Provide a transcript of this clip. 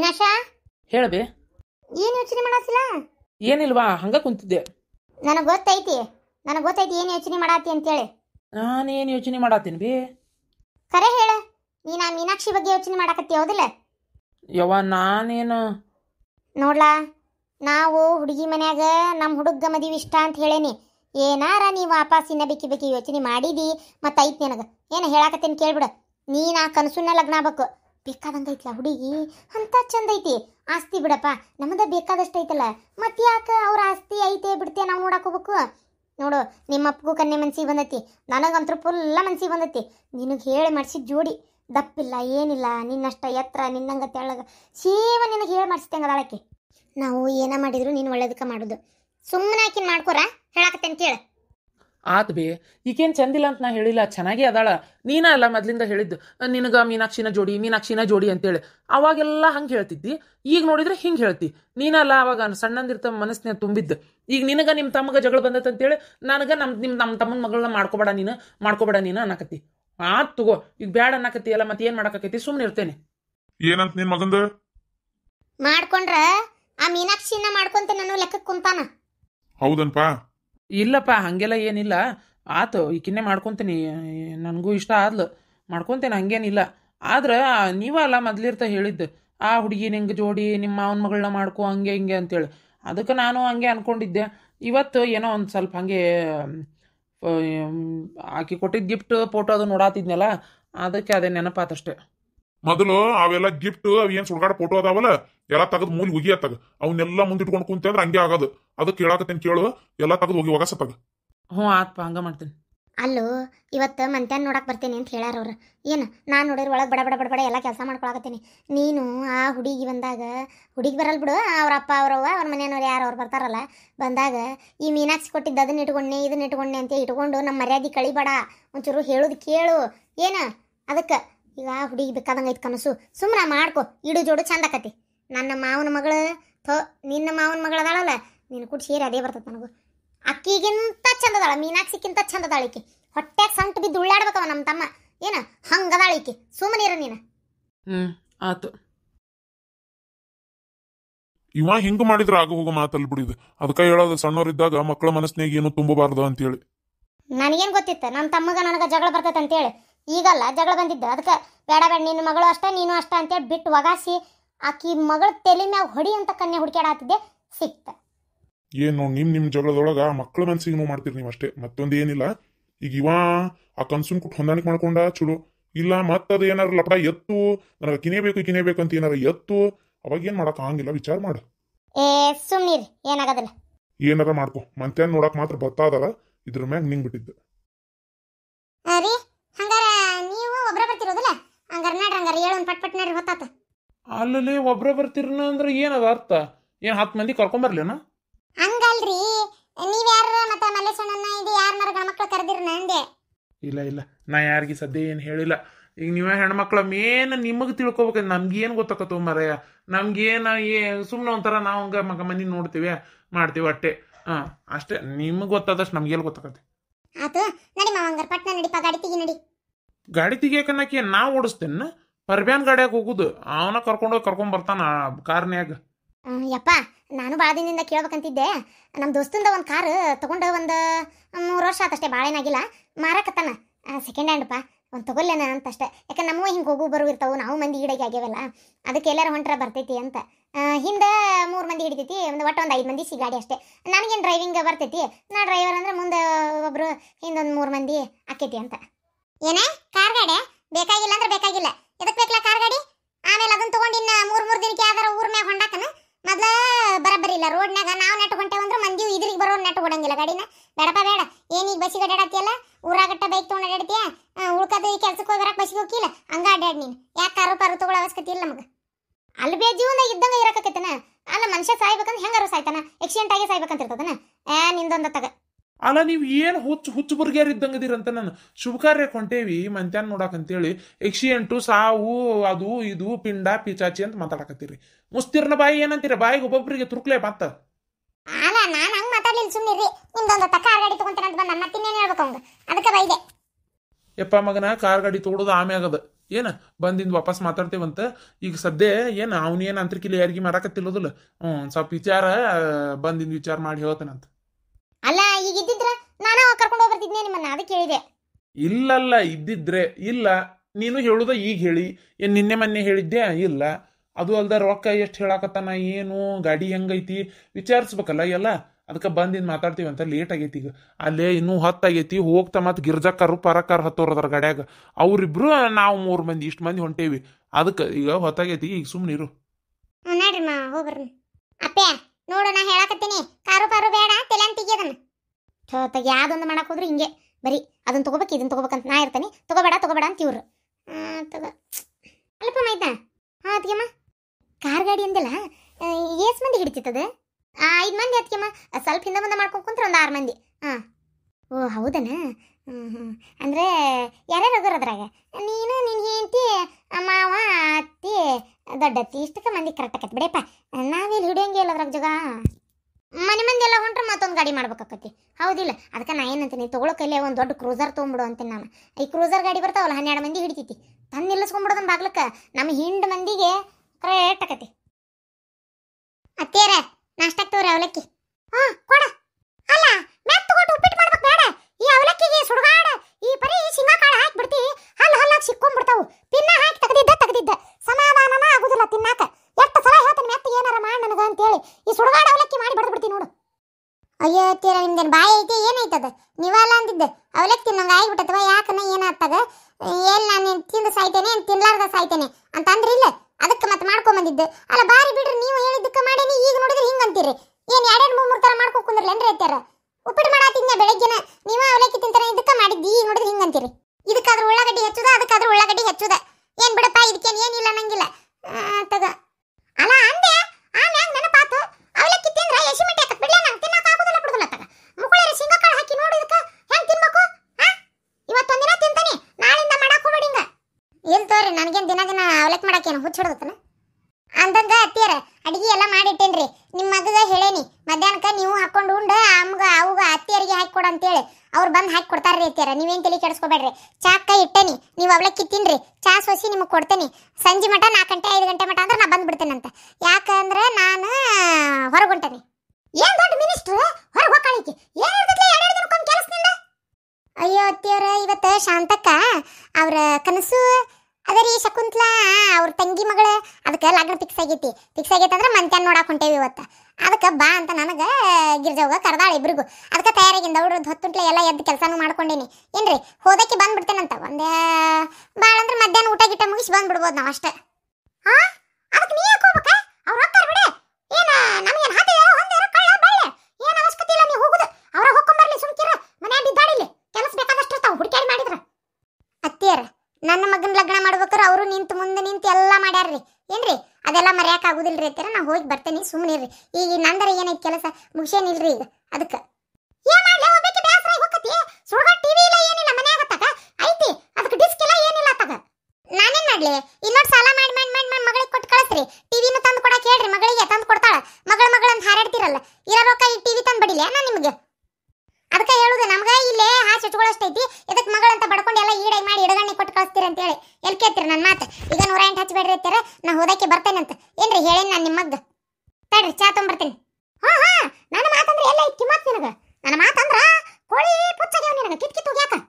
ಅವಿನಾಶ ಹೇಳಬೇ ಏನು ಯೋಚನೆ ಮಾಡಾತಿಲ್ಲ ಏನಿಲ್ವಾ ಹಂಗ ಕುಂತಿದ್ದೆ ನನಗೆ ಗೊತ್ತೈತಿ ನನಗೆ ಗೊತ್ತೈತಿ ಏನು ಯೋಚನೆ ಮಾಡಾತಿ ಅಂತೇಳಿ ಏನ್ ಯೋಚನೆ ಮಾಡಾತೀನಿ ಬಿ ಕರೆ ಹೇಳ ನೀನ್ ಆ ಮೀನಾಕ್ಷಿ ಬಗ್ಗೆ ಯೋಚನೆ ಮಾಡಾಕತ್ತಿ ಹೌದಿಲ್ಲ ಯವ್ವ ನಾನೇನು ನೋಡ್ಲಾ ನಾವು ಹುಡುಗಿ ಮನ್ಯಾಗ ನಮ್ಮ ಹುಡುಗ ಮದಿವಿ ಇಷ್ಟ ಅಂತ ಹೇಳೇನಿ ಏನಾರ ನೀ ವಾಪಸ್ ಇನ್ನ ಬಿಕ್ಕಿ ಬಿಕ್ಕಿ ಯೋಚನೆ ಮಾಡಿದಿ ಮತ್ತೆ ಐತಿ ನನಗೆ ಏನು ಕೇಳ್ಬಿಡ ನೀನ್ ಆ ಕನಸನ್ನ ಲಗ್ನ ಆಗ್ಬೇಕು ಬೇಕಾದಂಗೈತ್ಲ ಹುಡುಗಿ ಅಂತ ಚಂದ ಐತಿ ಆಸ್ತಿ ಬಿಡಪ್ಪ ನಮ್ಮದ ಬೇಕಾದಷ್ಟು ಐತಲ್ಲ ಮತ್ತೆ ಯಾಕೆ ಅವ್ರ ಆಸ್ತಿ ಐತೆ ಬಿಡ್ತೆ ನಾವು ನೋಡಾಕೋಬೇಕು ನೋಡು ನಿಮ್ಮಪ್ಪಗೂ ಕನ್ನೆ ಮನ್ಸಿಗೆ ಬಂದೈತಿ ನನಗಂತೂ ಫುಲ್ಲ ಮನ್ಸಿಗೆ ಬಂದೈತಿ ನಿನಗೆ ಹೇಳಿ ಮಾಡಿಸಿದ ಜೋಡಿ ದಪ್ಪಿಲ್ಲ ಏನಿಲ್ಲ ನಿನ್ನಷ್ಟ ಎತ್ತರ ನಿನ್ನಂಗ ತೆಳಗ ಸೇವ ನಿನಗೆ ಹೇಳಿ ಮಾಡಿಸ್ದಂಗೆ ಅದಾಳಕ್ಕೆ ನಾವು ಏನ ಮಾಡಿದ್ರು ನೀನು ಒಳ್ಳೇದಕ್ಕೆ ಮಾಡೋದು ಸುಮ್ಮನೆ ಆಕಿನ ಮಾಡ್ಕೊರ ಹೇಳಾಕತ್ತೇನು ಕೇಳು ಆತ್ ಬೇ ಈಕೇನು ಚಂದಿಲ್ಲ ಅಂತ ನಾ ಹೇಳಿಲ್ಲ ಚೆನ್ನಾಗಿ ಅದಾಳ ನೀನ ಅಲ್ಲ ಮೊದಲಿಂದ ಹೇಳಿದ್ದು ನಿನಗ ಮೀನಾಕ್ಷಿನ ಜೋಡಿ ಮೀನಾಕ್ಷಿನ ಜೋಡಿ ಅಂತೇಳಿ ಅವಾಗೆಲ್ಲ ಹಂಗೆ ಹೇಳ್ತಿದ್ದಿ ಈಗ ನೋಡಿದ್ರೆ ಹಿಂಗೆ ಹೇಳ್ತಿ ನೀನಲ್ಲ ಅವಾಗ ಸಣ್ಣಂದಿರ್ತ ಮನಸ್ಸಿನ ತುಂಬಿದ್ದು ಈಗ ನಿನಗ ನಿಮ್ಮ ತಮ್ಮಗ ಜಗಳ ಬಂದತ್ತೆ ಅಂತೇಳಿ ನನಗೆ ನಮ್ಮ ನಿಮ್ಮ ನಮ್ಮ ತಮ್ಮನ ಮಗಳನ್ನ ಮಾಡ್ಕೋಬೇಡ ನೀನು ಮಾಡ್ಕೋಬೇಡ ನೀನು ಅನ್ನಕತ್ತಿ ಆತ್ ತಗೋ ಈಗ ಬ್ಯಾಡ ಅನ್ನಕತ್ತಿ ಅಲ್ಲ ಮತ್ತೆ ಏನು ಮಾಡಕತ್ತಿ ಸುಮ್ಮನೆ ಇರ್ತೇನೆ ಏನಂತ ನಿನ್ನ ಮಗಂದ ಮಾಡ್ಕೊಂಡ್ರ ಆ ಮೀನಾಕ್ಷಿನ ಮಾಡ್ಕೊಂತ ನಾನು ಲೆಕ್ಕಕ್ಕೆ ಕುಂತಾನ ಹೌದನ್ಪಾ ಇಲ್ಲಪ್ಪ ಹಾಗೆಲ್ಲ ಏನಿಲ್ಲ ಆತು ಈಕಿನ್ನೇ ಮಾಡ್ಕೊತೀನಿ ನನಗೂ ಇಷ್ಟ ಆದ್ಲು ಮಾಡ್ಕೊತೇನೆ ಹಂಗೇನಿಲ್ಲ ಆದ್ರೆ ನೀವಲ್ಲ ಮೊದ್ಲಿರ್ತ ಹೇಳಿದ್ದು ಆ ಹುಡುಗಿ ನಿಂಗೆ ಜೋಡಿ ನಿಮ್ಮ ಮಾವನ ಮಗಳನ್ನ ಮಾಡ್ಕೊ ಹಂಗೆ ಹಿಂಗೆ ಅಂತೇಳಿ ಅದಕ್ಕೆ ನಾನು ಹಂಗೆ ಅಂದ್ಕೊಂಡಿದ್ದೆ ಇವತ್ತು ಏನೋ ಒಂದು ಸ್ವಲ್ಪ ಹಂಗೆ ಆಕಿ ಕೊಟ್ಟಿದ್ದ ಗಿಫ್ಟ್ ಫೋಟೋ ಅದು ನೋಡಾತಿದ್ನಲ್ಲ ಅದಕ್ಕೆ ಅದೇ ನೆನಪಾತಷ್ಟೆ ಮೊದಲು ಅವೆಲ್ಲ ಗಿಫ್ಟ್ ಅವ್ ಏನ್ ಸುಡ್ಗಾಡ ಫೋಟೋ ಅದಾವಲ್ಲ ಎಲ್ಲ ತಗದು ಮೂಲಿ ಹುಗಿ ಅತ್ತಾಗ ಅವನ್ನೆಲ್ಲ ಮುಂದೆ ಇಟ್ಕೊಂಡು ಅಂದ್ರೆ ಹಂಗೆ ಆಗೋದು ಅದು ಕೇಳಾಕತ್ತೇನ್ ಕೇಳು ಎಲ್ಲ ತಗದು ಹೋಗಿ ಹೋಗಸ ಹ್ಞೂ ಆತ್ಪ ಹಂಗ ಮಾಡ್ತೀನಿ ಅಲ್ಲೋ ಇವತ್ತು ಮಂತ್ಯಾನ್ ನೋಡಕ್ ಬರ್ತೀನಿ ಅಂತ ಹೇಳ್ಯಾರ ಅವ್ರು ಏನು ನಾನು ನೋಡಿದ್ರೆ ಒಳಗೆ ಬಡ ಬಡ ಬಡ ಬಡ ಎಲ್ಲ ಕೆಲಸ ಮಾಡ್ಕೊಳಕತ್ತೀನಿ ನೀನು ಆ ಹುಡುಗಿ ಬಂದಾಗ ಹುಡುಗಿ ಬರಲ್ಲ ಬಿಡು ಅವ್ರ ಅಪ್ಪ ಅವ್ರವ್ವ ಅವ್ರ ಮನೆಯವ್ರು ಯಾರು ಅವ್ರು ಬರ್ತಾರಲ್ಲ ಬಂದಾಗ ಈ ಮೀನಾಕ್ಷಿ ಕೊಟ್ಟಿದ್ದು ಅದನ್ನ ಇಟ್ಕೊಂಡೆ ಇದನ್ನ ಇಟ್ಕೊಂಡೆ ಅಂತ ಇಟ್ಕೊಂಡು ನಮ್ಮ ಮರ್ಯಾದೆ ಕಳಿಬೇಡ ಒಂಚೂರು ಹೇಳೋದು ಕೇಳು ಏನು ಅದಕ್ಕೆ ಈಗ ಹುಡುಗಿ ಬೇಕಾದಂಗ ಕನಸು ಸುಮ್ಮನೆ ಮಾಡ್ಕೊ ಇಡು ಜೋಡು ಚಂದ ನನ್ನ ಮಾವನ ಮಗಳು ಥೋ ನಿನ್ನ ಮಾವನ ಮಗಳ ಅದಾಳಲ್ಲ ನಿನ್ನ ಕೂಡ ಸೇರಿ ಅದೇ ಬರ್ತದೆ ನನಗೂ ಅಕ್ಕಿಗಿಂತ ಚಂದದಾಳ ಮೀನಾಕ್ಷಿಗಿಂತ ಚಂದದಾಳ ಈಕೆ ಹೊಟ್ಟೆಗೆ ಸಂಟ್ ಬಿದ್ದು ಉಳ್ಳಾಡ್ಬೇಕವ ನಮ್ಮ ತಮ್ಮ ಏನ ಅದಾಳ ಈಕೆ ಸುಮ್ಮನೆ ಇರ ನೀನು ಹ್ಞೂ ಆತು ಇವ ಹಿಂಗೆ ಮಾಡಿದ್ರೆ ಆಗ ಹೋಗೋ ಮಾತಲ್ಲಿ ಬಿಡಿದು ಅದಕ್ಕೆ ಹೇಳೋದು ಸಣ್ಣವರಿದ್ದಾಗ ಮಕ್ಕಳ ಮನಸ್ಸಿನಾಗ ಏನು ತುಂಬಬಾರ್ದು ಹೇಳಿ ನನಗೇನ್ ಗೊತ್ತಿತ್ತ ನನ್ನ ತಮ್ಮಗ ನನಗೆ ಜಗಳ ಬರ್ತೈತೆ ಹೇಳಿ ಈಗಲ್ಲ ಜಗಳ ಬಂದಿದ್ದ ಅದಕ್ಕೆ ಬೇಡ ಬೇಡ ನಿನ್ನ ಮಗಳು ಅಷ್ಟೇ ನೀನು ಅಷ್ಟ ಅಂತೇಳಿ ಬಿಟ್ಟು ಒಗಾಸಿ ಆಕಿ ಮಗಳ ತಲೆ ಮ್ಯಾಗ ಹೊಡಿ ಅಂತ ಕನ್ಯೆ ಹುಡುಕ್ಯಾಡಾತಿದ್ದೆ ಸಿಕ್ತ ಏನು ನಿಮ್ ನಿಮ್ ಜಗಳದೊಳಗ ಮಕ್ಕಳ ಮನ್ಸಿಗೆ ನೀವು ಮಾಡ್ತೀರಿ ನೀವು ಅಷ್ಟೇ ಮತ್ತೊಂದು ಏನಿಲ್ಲ ಈಗ ಇವ ಆ ಕನ್ಸುನ್ ಕೊಟ್ಟು ಹೊಂದಾಣಿಕೆ ಮಾಡ್ಕೊಂಡ ಚಲೋ ಇಲ್ಲ ಮತ್ತ ಅದ ಏನಾರು ಲಪಡ ಎತ್ತು ನನಗೆ ಕಿನೇಬೇಕು ಕಿನೇಬೇಕು ಅಂತ ಏನಾರ ಎತ್ತು ಅವಾಗ ಏನ್ ಮಾಡಕ್ ಆಗಂಗಿಲ್ಲ ವಿಚಾರ ಮಾಡು ಏ ಸುಮ್ನಿರಿ ಏನಾಗದಿಲ್ಲ ಏನಾರ ಮಾಡ್ಕೊ ಮಂತ್ಯಾನ್ ನೋಡಕ್ ಮಾತ್ರ ಬರ್ತಾ ಇದ್ರ ಮ್ಯಾಗ ನಿಂಗ್ ಬಿಟ್ಟಿದ್ದೆ ಅಲ್ಲಲ್ಲಿ ಒಬ್ರೇ ಬರ್ತಿರನ ಅಂದ್ರೆ ಏನದ ಅರ್ಥ ಏನು ಹತ್ತು ಮಂದಿ ಕರ್ಕೊಂಬರ್ಲೇನ ಹಂಗಲ್ರಿ ನೀವ್ ಯಾರು ಮತ್ತ ಮಲ್ಲೇಶಣ್ಣ ಇದು ಯಾರನ್ನಾರ ಗಣಮಕ್ಳು ಕರೆದಿರ ನಂದೆ ಇಲ್ಲ ಇಲ್ಲ ನಾ ಯಾರಿಗೆ ಸದ್ಯ ಏನು ಹೇಳಿಲ್ಲ ಈಗ ನೀವೇ ಹೆಣ್ಮಕ್ಳ ಮೇನ್ ನಿಮಗೆ ತಿಳ್ಕೊಬೇಕು ನಮ್ಗೇನು ಗೊತ್ತಾಕತ್ತು ಮರಯ್ಯ ನಮ್ಗೇನು ಏ ಸುಮ್ಮನೆ ಒಂಥರ ನಾವು ಹಂಗೆ ಮಗ ಮನಿ ನೋಡ್ತೀವಿ ಮಾಡ್ತೀವಿ ಅಟ್ಟೆ ಹಾಂ ಅಷ್ಟೇ ನಿಮಗೆ ಗೊತ್ತಾದಷ್ಟು ನಮ್ಗೇನು ಗೊತ್ತಾಕತ್ತೆ ಆತು ನಡಿ ನಡಿ ಗಾಡಿ ನಡಿ ಗಾಡಿ ತೆಗಿಯಕನ್ನಕ್ಕೆ ನಾ ಓಡಿಸ್ತೇನೆ ಪರ್ಬ್ಯಾನ್ ಗಾಡಿಯಾಗ ಹೋಗುದು ಅವನ ಕರ್ಕೊಂಡೋಗಿ ಕರ್ಕೊಂಡ್ ಬರ್ತಾನ ಕಾರ್ನ್ಯಾಗ ಯಪ್ಪ ನಾನು ಬಾಳ ದಿನದಿಂದ ಕೇಳ್ಬೇಕಂತಿದ್ದೆ ನಮ್ಮ ದೋಸ್ತಂದ ಒಂದು ಕಾರ್ ತಗೊಂಡ ಒಂದು ಮೂರು ವರ್ಷ ಆತಷ್ಟೇ ಭಾಳ ಏನಾಗಿಲ್ಲ ಮಾರಕತ್ತಾನ ಸೆಕೆಂಡ್ ಹ್ಯಾಂಡ್ಪ ಒಂದು ತಗೊಲ್ಲೇನ ಅಂತ ಅಷ್ಟೇ ಯಾಕಂದ್ರೆ ನಮ್ಮ ಹಿಂಗೆ ಹೋಗು ಬರು ಇರ್ತಾವೆ ನಾವು ಮಂದಿ ಈಡಾಗಿ ಆಗ್ಯಾವಲ್ಲ ಅದಕ್ಕೆ ಎಲ್ಲಾರ ಹೊಂಟ್ರ ಬರ್ತೈತಿ ಅಂತ ಹಿಂದೆ ಮೂರು ಮಂದಿ ಹಿಡಿತೈತಿ ಒಂದು ಒಟ್ಟ ಒಂದು ಐದು ಮಂದಿ ಸಿ ಗಾಡಿ ಅಷ್ಟೇ ನನಗೇನು ಡ್ರೈವಿಂಗ್ ಬರ್ತೈತಿ ನಾ ಡ್ರೈವರ್ ಅಂದ್ರೆ ಮುಂದೆ ಒಬ್ಬರು ಹಿಂದೊಂದು ಮೂರು ಮಂದಿ ಆಕೈತಿ ಅಂತ ಏನೇ ಕಾರ್ ಗಾಡಿ ಬೇಕಾಗಿಲ್ಲ ಅಂದ್ರೆ ಬೇಕಾಗಿಲ್ಲ ಎದಕ್ ಬೇಕಲ್ಲ ಕಾರ್ ಗಾಡಿ ಆಮೇಲೆ ಅದನ್ನ ತಗೊಂಡು ಮೂರ್ ಮೂರ್ ದಿನಕ್ಕೆ ಯಾವ್ದಾರ ಊರ್ನ್ಯಾಗ ಹೊಂಡಕನ ಹೊಂಡಾಕನ ಮೊದ್ಲ ಬರಬರಿ ಇಲ್ಲ ರೋಡ್ನಾಗ ನಾವು ಹೊಂಟೇವ ಅಂದ್ರೆ ಮಂದಿ ಇದ್ರಿಗೆ ಬರೋರು ನೆಟ್ಟು ಕೊಡಂಗಿಲ್ಲ ಗಾಡಿನ ಬೇಡಪ್ಪ ಬೇಡ ಏನೀಗ ಬಸ್ಸಿಗೆ ಅಡ್ಡಾಡತ್ತಿಯಲ್ಲ ಊರಾಗಟ್ಟ ಬೈಕ್ ತೊಗೊಂಡು ಅಡ್ಡಾಡ್ತೀಯ ಉಳ್ಕದ ಈ ಕೆಲ್ಸಕ್ಕೆ ಹೋಗಿ ಬರಕ್ಕೆ ಬಸ್ಸಿಗೆ ಹೋಗಿಲ್ಲ ಹಂಗ ಅಡ್ಡಾಡ್ ನೀನು ಯಾಕೆ ಕಾರು ಪಾರು ತಗೊಳ್ಳೋ ಅವಶ್ಯಕತೆ ಇಲ್ಲ ನಮಗೆ ಅಲ್ಲಿ ಬೇ ಜೀವನ ಇದ್ದಂಗೆ ಇರಕತ್ತನ ಅಲ್ಲ ಮನುಷ್ಯ ಸಾಯ್ಬೇಕಂದ್ರೆ ಹೆಂಗಾರು ಸಾಯ್ತಾನ ಆಕ್ಸಿಡೆಂಟ್ ಆಗಿ ಸಾಯ್ಬೇಕಂತ ಇರ್ತದನ ಏ ನಿಂದೊಂದ ತಗ ಅಲ್ಲ ನೀವು ಏನು ಹುಚ್ಚು ಹುಚ್ಚು ಇದ್ದಂಗದಿರಂತ ನಾನು ಶುಭ ಕಾರ್ಯ ಕೊಂಟೇವಿ ಮಂತ್ಯಾನ್ ನೋಡಕ್ ಅಂತೇಳಿ ಎಕ್ಸಿಡೆಂಟು ಸಾವು ಅದು ಇದು ಪಿಂಡ ಪಿಚಾಚಿ ಅಂತ ಮಾತಾಡಕತ್ತೀರಿ ಮುಸ್ತಿರ್ನ ಬಾಯಿ ಏನಂತೀರಿ ಬಾಯಿಗೆ ಒಬ್ಬೊಬ್ಬರಿಗೆ ತುರ್ಕ್ಲೆ ಮತ್ತ ಅಲ್ಲ ನಾನು ನನ್ನ ಯಪ್ಪ ಮಗನ ಕಾರ್ ಗಾಡಿ ತಗೊಡೋದು ಆಮ್ಯಾಗದ ಏನ ಬಂದಿಂದ ವಾಪಸ್ ಮಾತಾಡ್ತೇವಂತ ಈಗ ಸದ್ಯ ಏನು ಅವನೇನು ಅಂತರ್ಕಿಲ್ಲ ಯಾರಿಗೆ ಮಾರಾಕತ್ತಿಲ್ಲೋದಿಲ್ಲ ಹ್ಞೂ ಸ್ವಲ್ಪ ವಿಚಾರ ಬಂದಿಂದ ವಿಚಾರ ಮಾಡಿ ಹೇಳ್ತಾನಂತ ಬರ್ತಿದ್ನೇ ನಿಮ್ಮನ್ನ ಅದಕ್ಕೆ ಕೇಳಿದೆ ಇಲ್ಲಲ್ಲ ಇದ್ದಿದ್ರೆ ಇಲ್ಲ ನೀನು ಹೇಳುದ ಈಗ ಹೇಳಿ ಏನ್ ನಿನ್ನೆ ಮೊನ್ನೆ ಹೇಳಿದ್ದೆ ಇಲ್ಲ ಅದು ಅಲ್ದ ರೊಕ್ಕ ಎಷ್ಟು ಹೇಳಾಕತ್ತಾನ ಏನು ಗಾಡಿ ಹೆಂಗೈತಿ ವಿಚಾರಿಸ್ಬೇಕಲ್ಲ ಎಲ್ಲ ಅದಕ್ಕೆ ಬಂದಿನ ಮಾತಾಡ್ತೀವಿ ಅಂತ ಲೇಟ್ ಆಗೈತಿ ಈಗ ಅಲ್ಲೇ ಇನ್ನೂ ಹೊತ್ತಾಗೈತಿ ಹೋಗ್ತಾ ಮತ್ತೆ ಗಿರ್ಜಕ್ಕರು ಪರಕಾರ ಹತ್ತೋರು ಅದರ ಗಾಡ್ಯಾಗ ಅವ್ರಿಬ್ರು ನಾವು ಮೂರು ಮಂದಿ ಇಷ್ಟು ಮಂದಿ ಹೊಂಟೇವಿ ಅದಕ್ಕೆ ಈಗ ಹೊತ್ತಾಗೈತಿ ಈಗ ಸುಮ್ಮನಿರು ನೋಡ್ರಿ ಮಾ ಹೋಗ್ರಿ ಅಪ್ಪ ನೋಡು ನಾ ಹೇಳಕತ್ತೀನಿ ಕಾರು ತೆಗೆ ಯಾವುದೊಂದು ಮಾಡಕ್ಕೆ ಹೋದ್ರು ಹಿಂಗೆ ಬರೀ ಅದನ್ನ ತಗೋಬೇಕು ಇದನ್ನು ತಗೋಬೇಕಂತ ನಾ ಇರ್ತೀನಿ ತಗೋಬೇಡ ತಗೋಬೇಡ ಅಂತ ಇವ್ರು ತಗೋ ಆಯ್ತಾ ಮಾಯ್ತಾ ಹಾಂ ಅಮ್ಮ ಕಾರ್ ಗಾಡಿ ಅಂದಿಲ್ಲ ಎಷ್ಟು ಮಂದಿ ಹಿಡಿತಿತ್ತದ ಐದು ಮಂದಿ ಅದಕ್ಕೆಮ್ಮ ಸ್ವಲ್ಪ ಹಿಂದೆ ಮುಂದೆ ಮಾಡ್ಕೊಂಡು ಕುಂತ್ರೆ ಒಂದು ಆರು ಮಂದಿ ಹಾಂ ಓ ಹೌದನಾ ಹ್ಞೂ ಹ್ಞೂ ಅಂದರೆ ಯಾರ್ಯಾರು ಹೋಗೋರು ಅದ್ರಾಗ ನೀನು ನಿನ್ನ ಹೆಂಡತಿ ಮಾವ ಅತ್ತಿ ದೊಡ್ಡತ್ತಿ ಇಷ್ಟಕ್ಕೆ ಮಂದಿ ಕರೆಕ್ಟ್ ಆಕತ್ ಬಿಡಪ್ಪ ಇಲ್ಲಿ ಹಿಡಿಯೋಂಗೆ ಇಲ್ಲ ಅದ್ರಾಗ ಜಗ ಮನೆ ಮಂದಿ ಎಲ್ಲ ಹೊಂಟ್ರೆ ಮತ್ತೊಂದು ಗಾಡಿ ಮಾಡ್ಬೇಕಾಕತಿ ಹೌದಿಲ್ಲ ಅದಕ್ಕೆ ನಾ ಏನಂತೀನಿ ತೊಗೊಳೋ ಕೈಲೇ ಒಂದು ದೊಡ್ಡ ಕ್ರೂಸರ್ ತೊಗೊಂಬಿಡು ಅಂತೀನಿ ನಾನು ಈ ಕ್ರೂಸರ್ ಗಾಡಿ ಬರ್ತಾವಲ್ಲ ಹನ್ನೆರಡು ಮಂದಿ ಹಿಡಿತೈತಿ ತಂದು ನಿಲ್ಲಿಸ್ಕೊಂಡ್ಬಿಡೋದನ್ನ ಬಾಗ್ಲಕ್ಕೆ ನಮ್ಮ ಹಿಂಡ್ ಮಂದಿಗೆ ಕರೆಕ್ಟ್ ಆಕತಿ ಅತ್ತೇರೆ ನಾಷ್ಟಕ್ಕೆ ತೋರಿ ಅವಲಕ್ಕಿ ಹಾ ಕೊಡ ಅಲ್ಲ ಮ್ಯಾತ್ ತಗೊಂಡು ಉಪ್ಪಿಟ್ಟು ಮಾಡ್ಬೇಕು ಬೇಡ ಈ ಅವಲಕ್ಕಿಗೆ ಸುಡುಗಾಡ ಈ ಪರಿ ಸಾಯ್ತೇನೆ ತಿನ್ಲಾರ್ದ ಸಾಯ್ತೇನೆ ಅಂತ ಅಂದ್ರಿ ಅದಕ್ಕೆ ಮತ್ತೆ ಮಾಡ್ಕೊಂಡ್ ಬಂದಿದ್ದು ಅಲ್ಲ ಬಾರಿ ಬಿಡ್ರಿ ನೀವು ಹೇಳಿದ್ದಕ್ಕೆ ಮಾಡೇನಿ ಈಗ ನೋಡಿದ್ರೆ ಹಿಂಗ ಅಂತೀರಿ ಏನ್ ಎರಡೆರಡು ಮೂರ್ ಮೂರ್ ತರ ಮಾಡ್ಕೊ ಕುಂದ್ರಲ್ಲ ಏನ್ರಿ ಐತಾರ ಉಪ್ಪಿಟ್ಟು ಮಾಡಾತಿದ್ನ ಬೆಳಗ್ಗೆನ ನೀವ ಅವಲಕ್ಕಿ ತಿಂತಾರ ಇದಕ್ಕೆ ಮಾಡಿದ್ದಿ ಈಗ ನೋಡಿದ್ರೆ ಹಿಂಗ ಅಂತೀರಿ ಇದಕ್ಕಾದ್ರೆ ಉಳ್ಳಾಗಡ್ಡಿ ಹೆಚ್ಚುದ ಅದಕ್ಕಾದ್ರೆ ಉಳ್ಳಾಗಡ್ಡಿ ಹೆಚ್ಚುದ ಏನ್ ಬಿಡಪ್ಪ ಇದು ಅಂದಂಗ ಅತ್ತಿಯರ ಅಡಿಗೆ ಎಲ್ಲ ಮಾಡಿಟ್ಟೇನ್ರಿ ನಿಮ್ಮ ಮಗಗ ಹೇಳೇನಿ ಮಧ್ಯಾಹ್ನಕ್ಕ ನೀವು ಹಾಕೊಂಡು ಉಂಡು ಅಮ್ಗ ಅವಾಗ ಅತ್ತಿಯರಿಗೆ ಹಾಕಿ ಅಂತೇಳಿ ಅವ್ರು ಬಂದು ಹಾಕಿ ಕೊಡ್ತಾರ್ರಿ ಅತ್ತಿಯರ ನೀವೇನು ತಲೆ ಕೆಡಿಸ್ಕೊಬೇಡ್ರಿ ಚಾಕ ಇಟ್ಟೇನಿ ನೀವು ಅವಲಕ್ಕಿ ತಿನ್ರಿ ಚಾ ಸೋಸಿ ನಿಮಗೆ ಕೊಡ್ತೇನೆ ಸಂಜೆ ಮಟ ನಾಲ್ಕು ಗಂಟೆ ಐದು ಗಂಟೆ ಮಟ ಅಂದ್ರೆ ನಾ ಬಂದ್ಬಿಡ್ತೇನಂತ ಯಾಕಂದ್ರೆ ನಾನು ಹೊರಗುಂಟೇನೆ ಏನು ದೊಡ್ಡ ಮಿನಿಸ್ಟ್ರು ಹೊರಗೆ ಹೋಗಾಳಿಕೆ ಏನು ಎರಡು ದಿನಕ್ಕೊಮ್ಮೆ ಅಯ್ಯೋ ಅತ್ತಿಯವರ ಇವತ್ತು ಶಾಂತಕ್ಕ ಅವರ ಕನಸು ರೀ ಶಕುಂತ್ಲಾ ಅವ್ರ ತಂಗಿ ಮಗಳ ಅದಕ್ಕೆ ಲಗ್ನ ಫಿಕ್ಸ್ ಆಗೈತಿ ಫಿಕ್ಸ್ ಆಗೈತೆ ಅಂದ್ರೆ ಮಂತ್ಯಾನ್ ನೋಡಕ್ಕೆ ಹೊಂಟೇವಿ ಇವತ್ತು ಅದಕ್ಕೆ ಬಾ ಅಂತ ನನಗೆ ಗಿರ್ಜಾವಾಗ ಕರೆದಾಳೆ ಇಬ್ರಿಗೂ ಅದಕ್ಕೆ ತಯಾರಾಗಿಂದ ಅವ್ರದ್ದು ಹೊತ್ತುಂಟ್ಲೆ ಎಲ್ಲ ಎದ್ದು ಕೆಲಸನೂ ಮಾಡ್ಕೊಂಡೀನಿ ಏನ್ರಿ ಹೋದಕ್ಕೆ ಬಂದ್ಬಿಡ್ತೇನಂತ ಒಂದೇ ಭಾಳ ಅಂದ್ರೆ ಮಧ್ಯಾಹ್ನ ಊಟ ಗಿಟ ಮುಗಿಸಿ ಬಂದ್ಬಿಡ್ಬೋದು ನಾವು ಅಷ್ಟೇ ಹಾಂ ಅದಕ್ಕೆ ನೀ ಯಾಕೆ ಹೋಗ್ಬೇಕಾ ಅವ್ರು ಹೋಗ್ತಾರೆ ಬಿಡೆ ಏನು ಒಂದೇ ಹಾದಿ ಒಂದೇರ ಕಳ್ಳ ಬಳ್ಳೆ ಏನು ಅವಶ್ಯಕತೆ ಇಲ್ಲ ನೀವು ಹೋಗುದು ಅವ್ರ ಹೋಗ್ಕೊಂಬರ್ಲಿ ಸುಮ್ಕಿರ ಮನೆ ಬಿದ್ದಾಡಿಲಿ ಕೆಲಸ ಬೇಕಾದಷ್ಟು ಇರ್ತಾವ ಹುಡುಕಾಡಿ ಮಾಡಿದ್ರ ಅತ್ತಿಯರ ನನ್ನ ಮಗ ಹೋಗಿ ಬರ್ತೇನೆ ಸುಮ್ಮನಿರ್ರಿ ಈಗ ನಂದರ ಏನೈತೆ ಕೆಲಸ ಮುಗಿಸೇನಿಲ್ರಿ ಈಗ ಅದಕ್ಕೆ ನಾನೇನ್ ಮಾಡ್ಲಿ ಇನ್ನೊಂದು ಸಾಲ ಮಾಡಿ ಮಾಡಿ ಮಾಡಿ ಮಾಡಿ ಮಗಳಿಗೆ ಕೊಟ್ಟು ಕಳಿಸ್ರಿ ಟಿವಿನೂ ತಂದು ಕೊಡಕ್ಕೆ ಹೇಳ್ರಿ ಮಗಳಿಗೆ ತಂದ್ ಕೊಡ್ತಾಳ ಮಗಳ ಮಗಳ ಅಂತ ಹಾರಾಡ್ತಿರಲ್ಲ ಇರೋ ರೊಕ್ಕ ಟಿವಿ ತಂದು ಬಡಿಲೆ ನಾ ನಿಮಗೆ ಅದಕ್ಕೆ ಹೇಳುದು ನಮ್ಗೆ ಇಲ್ಲೇ ಹಾಸು ಹಚ್ಕೊಳ್ಳೋಷ್ಟೈತಿ ಇದಕ್ಕೆ ಮಗಳಂತ ಬಡ್ಕೊಂಡು ಎಲ್ಲ ಈಡಾಗಿ ಮಾಡಿ ಇಡಗಣ್ಣೆ ಕೊಟ್ಟು ಕಳಿಸ್ತೀರಿ ಅಂತೇಳಿ ಎಲ್ಲಿ ಕೇಳ್ತೀರಿ ನನ್ನ ಮಾತು ಈಗ ನೂರ ಎಂಟು ಹಚ್ಚಬೇಡ್ರಿ ಅಂತಾರೆ ನಾ ಹೋದಕ್ಕೆ ಬರ್ತೇನೆ ಅಂತ ಹೇಳೇನಿ ನಾನು ನಿಮ್ಮಗ್ಗ ತಡ್ರಿ ಚಾ ತೊಂಬರ್ತೀನಿ ಹಾ ಹಾ ನನ್ನ ಮಾತಂದ್ರೆ ಎಲ್ಲ ಇಕ್ಕಿ ಕಿಮ್ಮತ್ ನಿನಗ ನನ್ನ ಮಾತಂದ್ರ ಕೋಳಿ ಪುಚ್ಚಗ್ಯಾವ ನಿನಗೆ ಕಿತ್ ಹೋಗ್ಯಾಕ